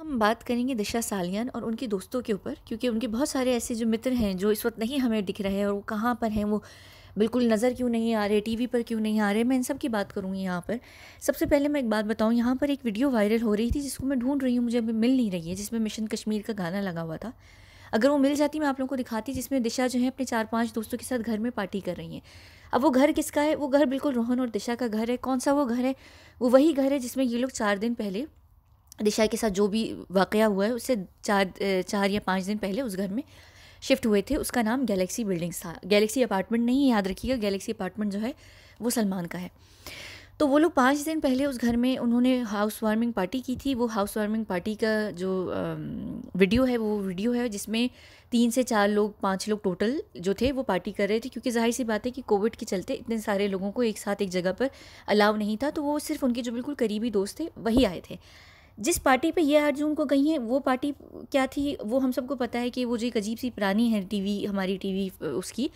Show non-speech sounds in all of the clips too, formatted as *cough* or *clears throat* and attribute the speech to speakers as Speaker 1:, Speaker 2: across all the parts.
Speaker 1: हम बात करेंगे दिशा सालियान और उनके दोस्तों के ऊपर क्योंकि उनके बहुत सारे ऐसे जो मित्र हैं जो इस वक्त नहीं हमें दिख रहे हैं और वो कहाँ पर हैं वो बिल्कुल नज़र क्यों नहीं आ रहे टीवी पर क्यों नहीं आ रहे मैं इन सब की बात करूँगी यहाँ पर सबसे पहले मैं एक बात बताऊँ यहाँ पर एक वीडियो वायरल हो रही थी जिसको मैं ढूंढ रही हूँ मुझे अभी मिल नहीं रही है जिसमें मिशन कश्मीर का गाना लगा हुआ था अगर वो मिल जाती मैं आप लोगों को दिखाती जिसमें दिशा जो है अपने चार पाँच दोस्तों के साथ घर में पार्टी कर रही हैं अब वो घर किसका है वो घर बिल्कुल रोहन और दिशा का घर है कौन सा वो घर है वो वही घर है जिसमें ये लोग चार दिन पहले दिशा के साथ जो भी वाक़ हुआ है उससे चार चार या पाँच दिन पहले उस घर में शिफ्ट हुए थे उसका नाम गैलेक्सी बिल्डिंग्स था गैलेक्सी अपार्टमेंट नहीं याद रखिएगा गैलेक्सी अपार्टमेंट जो है वो सलमान का है तो वो लोग पाँच दिन पहले उस घर में उन्होंने हाउस वार्मिंग पार्टी की थी वो हाउस वार्मिंग पार्टी का जो वीडियो है वो वीडियो है जिसमें तीन से चार लोग पांच लोग टोटल जो थे वो पार्टी कर रहे थे क्योंकि जाहिर सी बात है कि कोविड के चलते इतने सारे लोगों को एक साथ एक जगह पर अलाव नहीं था तो वो सिर्फ उनके जो बिल्कुल करीबी दोस्त थे वही आए थे जिस पार्टी पे ये आठ जून को गई हैं वो पार्टी क्या थी वो हम सबको पता है कि वो जो एक अजीब सी पुरानी है टीवी हमारी टीवी उसकी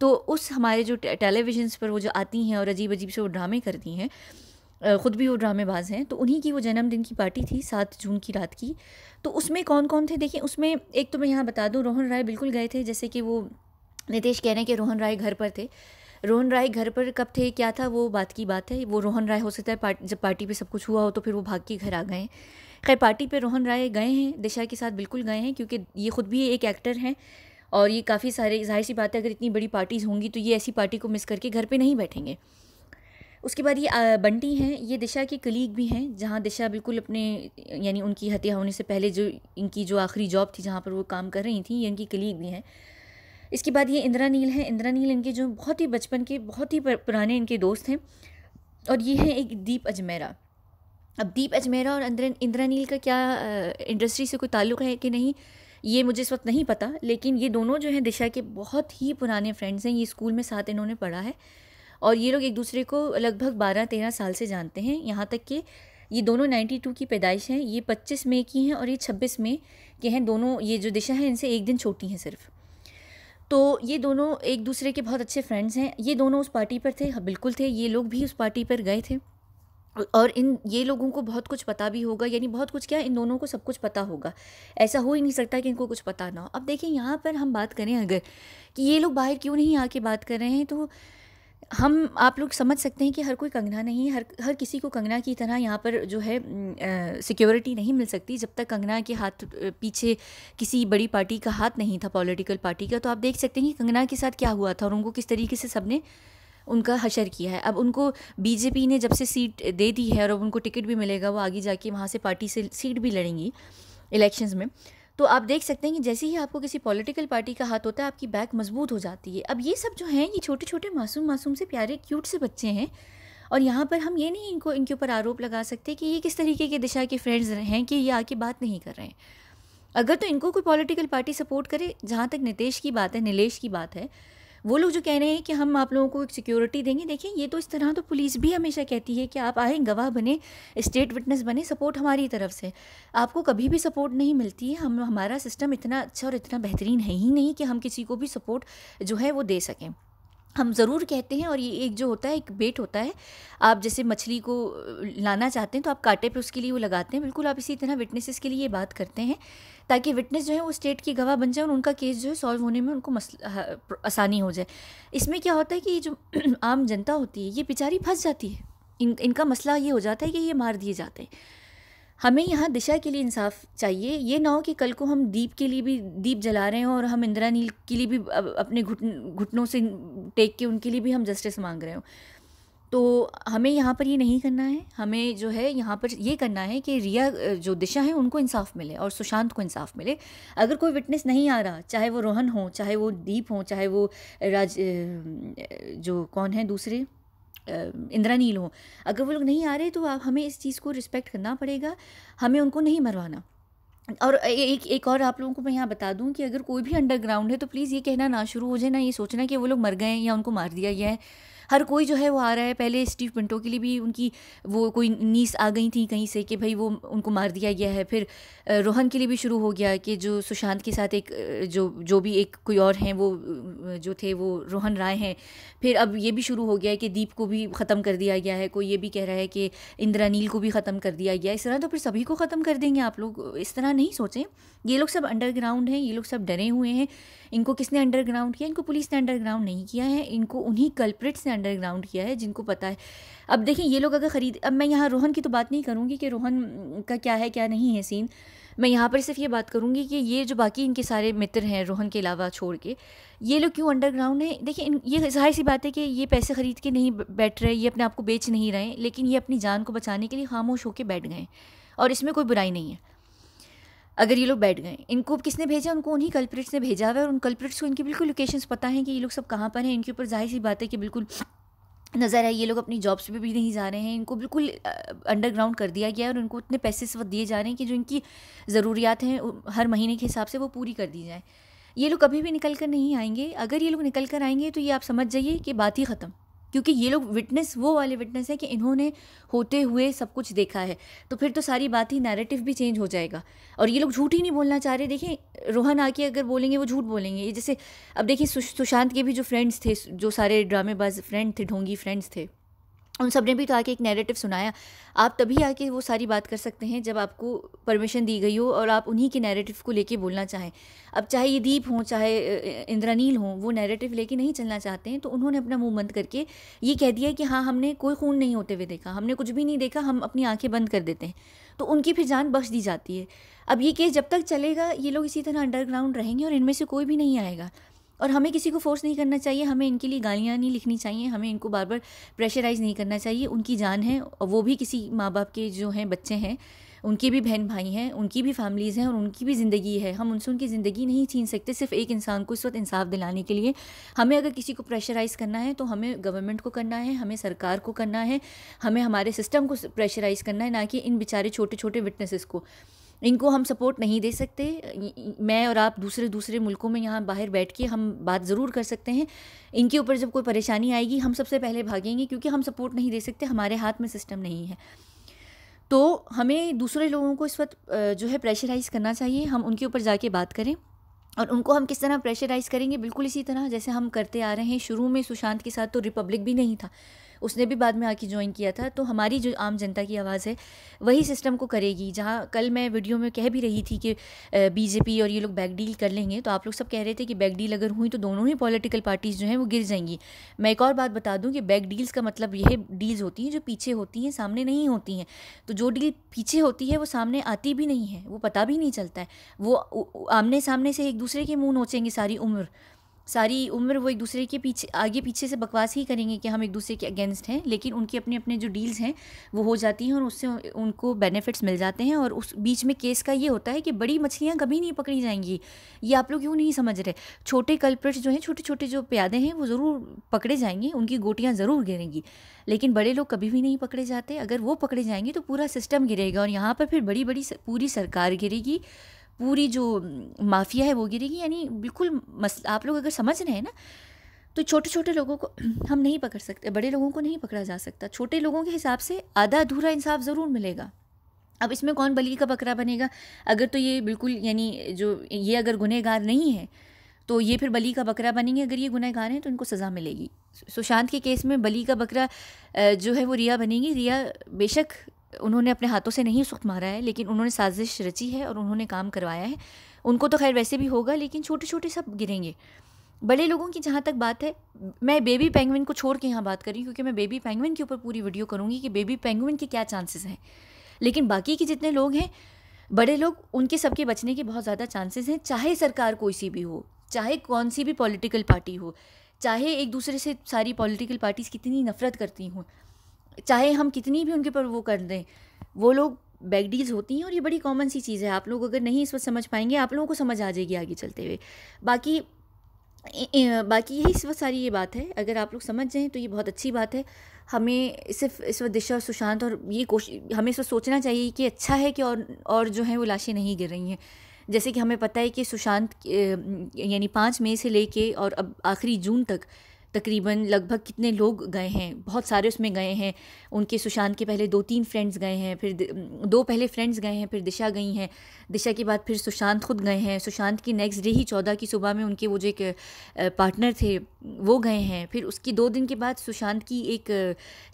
Speaker 1: तो उस हमारे जो टेलीविजन्स पर वो जो आती हैं और अजीब अजीब से वो ड्रामे करती हैं ख़ुद भी वो ड्रामेबाज हैं तो उन्हीं की वो जन्मदिन की पार्टी थी सात जून की रात की तो उसमें कौन कौन थे देखिए उसमें एक तो मैं यहाँ बता दूँ रोहन राय बिल्कुल गए थे जैसे कि वो नितेश कह रहे हैं कि रोहन राय घर पर थे रोहन राय घर पर कब थे क्या था वो बात की बात है वो रोहन राय हो सकता है पार्ट, जब पार्टी पे सब कुछ हुआ हो तो फिर वो भाग के घर आ गए खैर पार्टी पे रोहन राय गए हैं दिशा के साथ बिल्कुल गए हैं क्योंकि ये ख़ुद भी एक एक्टर हैं और ये काफ़ी सारे जाहिर सी बात है अगर इतनी बड़ी पार्टीज़ होंगी तो ये ऐसी पार्टी को मिस करके घर पर नहीं बैठेंगे उसके बाद ये बंटी हैं ये दिशा के कलीग भी हैं जहाँ दिशा बिल्कुल अपने यानी उनकी हत्या होने से पहले जो इनकी जो आखिरी जॉब थी जहाँ पर वो काम कर रही थी ये इनकी कलीग भी हैं इसके बाद ये इंदिरा नील है इंदिरा नील इनके जो बहुत ही बचपन के बहुत ही पुराने इनके दोस्त हैं और ये हैं एक दीप अजमेरा अब दीप अजमेरा और इंदिरा नील का क्या इंडस्ट्री से कोई ताल्लुक है कि नहीं ये मुझे इस वक्त नहीं पता लेकिन ये दोनों जो हैं दिशा के बहुत ही पुराने फ्रेंड्स हैं ये स्कूल में साथ इन्होंने पढ़ा है और ये लोग एक दूसरे को लगभग बारह तेरह साल से जानते हैं यहाँ तक कि ये दोनों 92 की पैदाइश हैं ये 25 मई की हैं और ये 26 मई के हैं दोनों ये जो दिशा है इनसे एक दिन छोटी हैं सिर्फ़ तो ये दोनों एक दूसरे के बहुत अच्छे फ्रेंड्स हैं ये दोनों उस पार्टी पर थे हाँ, बिल्कुल थे ये लोग भी उस पार्टी पर गए थे और इन ये लोगों को बहुत कुछ पता भी होगा यानी बहुत कुछ क्या इन दोनों को सब कुछ पता होगा ऐसा हो ही नहीं सकता कि इनको कुछ पता ना हो अब देखिए यहाँ पर हम बात करें अगर कि ये लोग बाहर क्यों नहीं आके बात कर रहे हैं तो हम आप लोग समझ सकते हैं कि हर कोई कंगना नहीं हर हर किसी को कंगना की तरह यहाँ पर जो है सिक्योरिटी नहीं मिल सकती जब तक कंगना के हाथ पीछे किसी बड़ी पार्टी का हाथ नहीं था पॉलिटिकल पार्टी का तो आप देख सकते हैं कि कंगना के साथ क्या हुआ था और उनको किस तरीके से सबने उनका हशर किया है अब उनको बीजेपी ने जब से सीट दे दी है और अब उनको टिकट भी मिलेगा वो आगे जाके वहाँ से पार्टी से सीट भी लड़ेंगी इलेक्शंस में तो आप देख सकते हैं कि जैसे ही आपको किसी पॉलिटिकल पार्टी का हाथ होता है आपकी बैक मजबूत हो जाती है अब ये सब जो हैं ये छोटे छोटे मासूम मासूम से प्यारे क्यूट से बच्चे हैं और यहाँ पर हम ये नहीं इनको इनके ऊपर आरोप लगा सकते कि ये किस तरीके की दिशा के फ्रेंड्स हैं कि ये आके बात नहीं कर रहे हैं अगर तो इनको कोई पॉलिटिकल पार्टी सपोर्ट करे जहाँ तक नितेश की बात है नीलेश की बात है वो लोग जो कह रहे हैं कि हम आप लोगों को एक सिक्योरिटी देंगे देखिए ये तो इस तरह तो पुलिस भी हमेशा कहती है कि आप आए गवाह बने स्टेट विटनेस बने सपोर्ट हमारी तरफ से आपको कभी भी सपोर्ट नहीं मिलती है हम हमारा सिस्टम इतना अच्छा और इतना बेहतरीन है ही नहीं कि हम किसी को भी सपोर्ट जो है वो दे सकें हम ज़रूर कहते हैं और ये एक जो होता है एक बेट होता है आप जैसे मछली को लाना चाहते हैं तो आप कांटे पे उसके लिए वो लगाते हैं बिल्कुल आप इसी तरह विटनेसेस के लिए ये बात करते हैं ताकि विटनेस जो है वो स्टेट की गवाह बन जाए और उनका केस जो है सॉल्व होने में उनको आसानी हो जाए इसमें क्या होता है कि ये जो *clears throat* आम जनता होती है ये बेचारी फंस जाती है इन इनका मसला ये हो जाता है कि ये मार दिए जाते हैं हमें यहाँ दिशा के लिए इंसाफ चाहिए ये ना हो कि कल को हम दीप के लिए भी दीप जला रहे हों और हम इंदिरा नील के लिए भी अपने घुटन घुटनों से टेक के उनके लिए भी हम जस्टिस मांग रहे हों तो हमें यहाँ पर ये नहीं करना है हमें जो है यहाँ पर ये करना है कि रिया जो दिशा है उनको इंसाफ मिले और सुशांत को इंसाफ मिले अगर कोई विटनेस नहीं आ रहा चाहे वो रोहन हो चाहे वो दीप हो चाहे वो राज जो कौन है दूसरे इंदिरा नील हो अगर वो लोग नहीं आ रहे तो आप हमें इस चीज़ को रिस्पेक्ट करना पड़ेगा हमें उनको नहीं मरवाना और एक एक और आप लोगों को मैं यहाँ बता दूँ कि अगर कोई भी अंडरग्राउंड है तो प्लीज़ ये कहना ना शुरू हो जाए ना ये सोचना कि वो लोग मर गए या उनको मार दिया गया है हर कोई जो है वो आ रहा है पहले स्टीव पिंटो के लिए भी उनकी वो कोई नीस आ गई थी कहीं से कि भाई वो उनको मार दिया गया है फिर रोहन के लिए भी शुरू हो गया कि जो सुशांत के साथ एक जो जो भी एक कोई और हैं वो जो थे वो रोहन राय हैं फिर अब ये भी शुरू हो गया है कि दीप को भी ख़त्म कर दिया गया है कोई ये भी कह रहा है कि इंदिरा नील को भी ख़त्म कर दिया गया इस तरह तो फिर सभी को ख़त्म कर देंगे आप लोग इस तरह नहीं सोचें ये लोग सब अंडरग्राउंड हैं ये लोग सब डरे हुए हैं इनको किसने अंडरग्राउंड किया इनको पुलिस ने अंडरग्राउंड नहीं किया है इनको उन्हीं कल्प्रिट्स ने अंडरग्राउंड किया है जिनको पता है अब देखें ये लोग अगर ख़रीद अब मैं यहाँ रोहन की तो बात नहीं करूँगी कि रोहन का क्या है क्या नहीं है सीन मैं यहाँ पर सिर्फ ये बात करूँगी कि ये जो बाकी इनके सारे मित्र हैं रोहन के अलावा छोड़ के ये लोग क्यों अंडरग्राउंड हैं देखिए ये जाहिर सी बात है कि ये पैसे ख़रीद के नहीं बैठ रहे ये अपने आप को बेच नहीं रहे लेकिन ये अपनी जान को बचाने के लिए खामोश होकर बैठ गए और इसमें कोई बुराई नहीं है अगर ये लोग बैठ गए इनको किसने भेजा उनको उन्हीं कल्प्रिट्स ने भेजा हुआ है और उन कल्प्रिट्स को इनके बिल्कुल लोकेशंस पता है कि ये लोग सब कहाँ पर हैं इनके ऊपर जाहिर सी बात है कि बिल्कुल नज़र है ये लोग अपनी जॉब्स पे भी नहीं जा रहे हैं इनको बिल्कुल अंडरग्राउंड कर दिया गया है और उनको इतने पैसे इस दिए जा रहे हैं कि जो इनकी ज़रूरियात हैं हर महीने के हिसाब से वो पूरी कर दी जाए ये लोग कभी भी निकल कर नहीं आएंगे अगर ये लोग निकल कर आएंगे तो ये आप समझ जाइए कि बात ही ख़त्म क्योंकि ये लोग विटनेस वो वाले विटनेस है कि इन्होंने होते हुए सब कुछ देखा है तो फिर तो सारी बात ही नैरेटिव भी चेंज हो जाएगा और ये लोग झूठ ही नहीं बोलना चाह रहे देखिए रोहन आके अगर बोलेंगे वो झूठ बोलेंगे ये जैसे अब देखिए सुशांत के भी जो फ्रेंड्स थे जो सारे ड्रामेबाज फ्रेंड थे ढोंगी फ्रेंड्स थे उन सब ने भी तो आके एक नैरेटिव सुनाया आप तभी आके वो सारी बात कर सकते हैं जब आपको परमिशन दी गई हो और आप उन्हीं के नैरेटिव को लेके बोलना चाहें अब चाहे ये दीप हों चाहे इंद्रानील हों वो नैरेटिव लेके नहीं चलना चाहते हैं तो उन्होंने अपना मुंह बंद करके ये कह दिया कि हाँ हमने कोई खून नहीं होते हुए देखा हमने कुछ भी नहीं देखा हम अपनी आँखें बंद कर देते हैं तो उनकी फिर जान बख्श दी जाती है अब ये केस जब तक चलेगा ये लोग इसी तरह अंडरग्राउंड रहेंगे और इनमें से कोई भी नहीं आएगा और हमें किसी को फोर्स नहीं करना चाहिए हमें इनके लिए गालियाँ नहीं लिखनी चाहिए हमें इनको बार बार प्रेशराइज़ नहीं करना चाहिए उनकी जान है और वो भी किसी माँ बाप के जो हैं बच्चे हैं उनके भी बहन भाई हैं उनकी भी फैमिलीज़ हैं और उनकी भी ज़िंदगी है हम उनसे उनकी ज़िंदगी नहीं छीन सकते सिर्फ एक इंसान को इस वक्त इंसाफ दिलाने के लिए हमें अगर किसी को प्रेशराइज़ करना है तो हमें गवर्नमेंट को करना है हमें सरकार को करना है हमें हमारे सिस्टम को प्रेशराइज़ करना है ना कि इन बेचारे छोटे छोटे विटनेसेस को इनको हम सपोर्ट नहीं दे सकते मैं और आप दूसरे दूसरे मुल्कों में यहाँ बाहर बैठ के हम बात ज़रूर कर सकते हैं इनके ऊपर जब कोई परेशानी आएगी हम सबसे पहले भागेंगे क्योंकि हम सपोर्ट नहीं दे सकते हमारे हाथ में सिस्टम नहीं है तो हमें दूसरे लोगों को इस वक्त जो है प्रेशराइज करना चाहिए हम उनके ऊपर जाके बात करें और उनको हम किस तरह प्रेशराइज करेंगे बिल्कुल इसी तरह जैसे हम करते आ रहे हैं शुरू में सुशांत के साथ तो रिपब्लिक भी नहीं था उसने भी बाद में आके ज्वाइन किया था तो हमारी जो आम जनता की आवाज़ है वही सिस्टम को करेगी जहाँ कल मैं वीडियो में कह भी रही थी कि बीजेपी और ये लोग बैक डील कर लेंगे तो आप लोग सब कह रहे थे कि बैक डील अगर हुई तो दोनों ही पॉलिटिकल पार्टीज़ जो हैं वो गिर जाएंगी मैं एक और बात बता दूँ कि बैक डील्स का मतलब यह डील्स होती हैं जो पीछे होती हैं सामने नहीं होती हैं तो जो डील पीछे होती है वो सामने आती भी नहीं है वो पता भी नहीं चलता है वो आमने सामने से एक दूसरे के मुँह नोचेंगे सारी उम्र सारी उम्र वो एक दूसरे के पीछे आगे पीछे से बकवास ही करेंगे कि हम एक दूसरे के अगेंस्ट हैं लेकिन उनकी अपने अपने जो डील्स हैं वो हो जाती हैं और उससे उनको बेनिफिट्स मिल जाते हैं और उस बीच में केस का ये होता है कि बड़ी मछलियाँ कभी नहीं पकड़ी जाएंगी ये आप लोग क्यों नहीं समझ रहे छोटे कल्प्रिट जो हैं छोटे छोटे जो प्यादे हैं वो ज़रूर पकड़े जाएंगे उनकी गोटियाँ ज़रूर गिरेंगी लेकिन बड़े लोग कभी भी नहीं पकड़े जाते अगर वो पकड़े जाएंगे तो पूरा सिस्टम गिरेगा और यहाँ पर फिर बड़ी बड़ी पूरी सरकार गिरेगी पूरी जो माफिया है वो गिरेगी यानी बिल्कुल आप लोग अगर समझ रहे हैं ना तो छोटे छोटे लोगों को *clears throat* हम नहीं पकड़ सकते बड़े लोगों को नहीं पकड़ा जा सकता छोटे लोगों के हिसाब से आधा अधूरा इंसाफ ज़रूर मिलेगा अब इसमें कौन बलि का बकरा बनेगा अगर तो ये बिल्कुल यानी जो ये अगर गुनहगार नहीं है तो ये फिर बली का बकरा बनेंगे अगर ये गुनहगार हैं तो इनको सज़ा मिलेगी सुशांत के केस में बली का बकरा जो है वो रिया बनेगी रिया बेशक उन्होंने अपने हाथों से नहीं उस वक्त मारा है लेकिन उन्होंने साजिश रची है और उन्होंने काम करवाया है उनको तो खैर वैसे भी होगा लेकिन छोटे छोटे सब गिरेंगे बड़े लोगों की जहाँ तक बात है मैं बेबी पेंगुइन को छोड़ के यहाँ बात करी क्योंकि मैं बेबी पेंगुइन के ऊपर पूरी वीडियो करूँगी कि बेबी पेंगुइन के क्या चांसेस हैं लेकिन बाकी के जितने लोग हैं बड़े लोग उनके सबके बचने के बहुत ज़्यादा चांसेस हैं चाहे सरकार कोई सी भी हो चाहे कौन सी भी पॉलिटिकल पार्टी हो चाहे एक दूसरे से सारी पॉलिटिकल पार्टीज़ कितनी नफरत करती हों चाहे हम कितनी भी उनके पर वो कर दें वो लोग बैगडीज होती हैं और ये बड़ी कॉमन सी चीज़ है आप लोग अगर नहीं इस वक्त समझ पाएंगे आप लोगों को समझ आ जाएगी आगे चलते हुए बाकी बाकी यही इस वक्त सारी ये बात है अगर आप लोग समझ जाएँ तो ये बहुत अच्छी बात है हमें सिर्फ इस वक्त दिशा और सुशांत और ये कोशिश हमें इस वक्त सोचना चाहिए कि अच्छा है कि और और जो है वो लाशें नहीं गिर रही हैं जैसे कि हमें पता है कि सुशांत यानी पाँच मई से लेके और अब आखिरी जून तक तकरीबन लगभग कितने लोग गए हैं बहुत सारे उसमें गए हैं उनके सुशांत के पहले दो तीन फ्रेंड्स गए हैं फिर दो पहले फ्रेंड्स गए हैं फिर दिशा गई हैं दिशा के बाद फिर सुशांत खुद गए हैं सुशांत की नेक्स्ट डे ही चौदह की सुबह में उनके वो जो एक पार्टनर थे वो गए हैं फिर उसकी दो दिन के बाद सुशांत की एक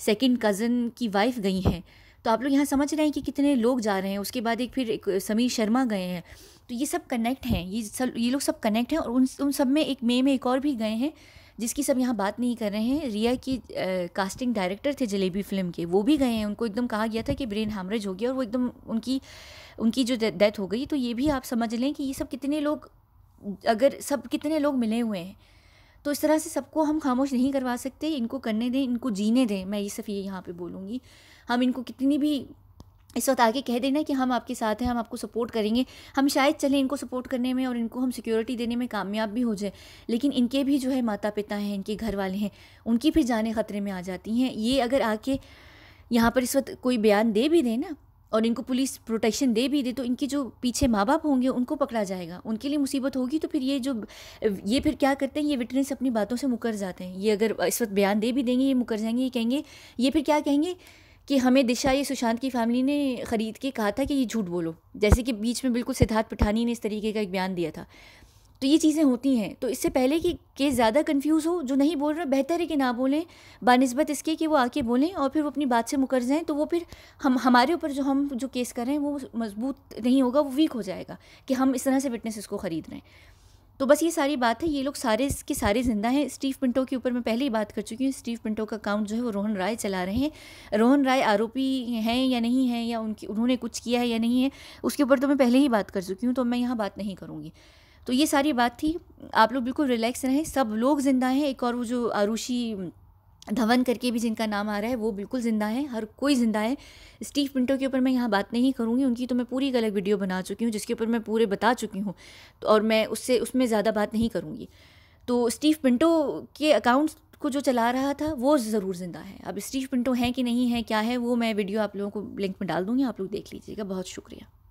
Speaker 1: सेकेंड कज़न की वाइफ गई हैं तो आप लोग यहाँ समझ रहे हैं कि कितने लोग जा रहे हैं उसके बाद एक फिर एक समीर शर्मा गए हैं तो ये सब कनेक्ट हैं ये सब ये लोग सब कनेक्ट हैं और उन उन सब में एक मे में एक और भी गए हैं जिसकी सब यहाँ बात नहीं कर रहे हैं रिया की आ, कास्टिंग डायरेक्टर थे जलेबी फिल्म के वो भी गए हैं उनको एकदम कहा गया था कि ब्रेन हैमरेज हो गया और वो एकदम उनकी उनकी जो डेथ हो गई तो ये भी आप समझ लें कि ये सब कितने लोग अगर सब कितने लोग मिले हुए हैं तो इस तरह से सबको हम खामोश नहीं करवा सकते इनको करने दें इनको जीने दें मैं ये सब ये यहाँ पर बोलूँगी हम इनको कितनी भी इस वक्त आगे कह देना कि हम आपके साथ हैं हम आपको सपोर्ट करेंगे हम शायद चलें इनको सपोर्ट करने में और इनको हम सिक्योरिटी देने में कामयाब भी हो जाए लेकिन इनके भी जो है माता पिता हैं इनके घर वाले हैं उनकी फिर जाने ख़तरे में आ जाती हैं ये अगर आके यहाँ पर इस वक्त कोई बयान दे भी देना ना और इनको पुलिस प्रोटेक्शन दे भी दे तो इनके जो पीछे माँ बाप होंगे उनको पकड़ा जाएगा उनके लिए मुसीबत होगी तो फिर ये जो ये फिर क्या करते हैं ये विटनेस अपनी बातों से मुकर जाते हैं ये अगर इस वक्त बयान दे भी देंगे ये मुकर जाएंगे ये कहेंगे ये फिर क्या कहेंगे कि हमें दिशा ये सुशांत की फैमिली ने ख़रीद के कहा था कि ये झूठ बोलो जैसे कि बीच में बिल्कुल सिद्धार्थ पठानी ने इस तरीके का एक बयान दिया था तो ये चीज़ें होती हैं तो इससे पहले कि केस ज़्यादा कंफ्यूज हो जो नहीं बोल रहा बेहतर है कि ना बोलें बानस्बत इसके कि वो आके बोलें और फिर वो अपनी बात से मुकर जाएँ तो वो फिर हम हमारे ऊपर जो हम जो केस कर रहे हैं वो मजबूत नहीं होगा वो वीक हो जाएगा कि हम इस तरह से विटनेस इसको ख़रीद रहे हैं तो बस ये सारी बात है ये लोग सारे के सारे ज़िंदा हैं स्टीव पिंटो के ऊपर मैं पहले ही बात कर चुकी हूँ स्टीव पिंटो का अकाउंट जो है वो रोहन राय चला रहे हैं रोहन राय आरोपी हैं या नहीं है या उनकी उन्होंने कुछ किया है या नहीं है उसके ऊपर तो मैं पहले ही बात कर चुकी हूँ तो मैं यहाँ बात नहीं करूँगी तो ये सारी बात थी आप लोग बिल्कुल रिलैक्स रहें सब लोग ज़िंदा हैं एक और वो जो आरुषि धवन करके भी जिनका नाम आ रहा है वो बिल्कुल ज़िंदा है हर कोई ज़िंदा है स्टीव पिंटो के ऊपर मैं यहाँ बात नहीं करूँगी उनकी तो मैं पूरी एक अलग वीडियो बना चुकी हूँ जिसके ऊपर मैं पूरे बता चुकी हूँ तो और मैं उससे उसमें ज़्यादा बात नहीं करूँगी तो स्टीव पिंटो के अकाउंट्स को जो चला रहा था वो ज़रूर ज़िंदा है अब स्टीव पिंटो हैं कि नहीं है क्या है वो मैं वीडियो आप लोगों को लिंक में डाल दूँगी आप लोग देख लीजिएगा बहुत शुक्रिया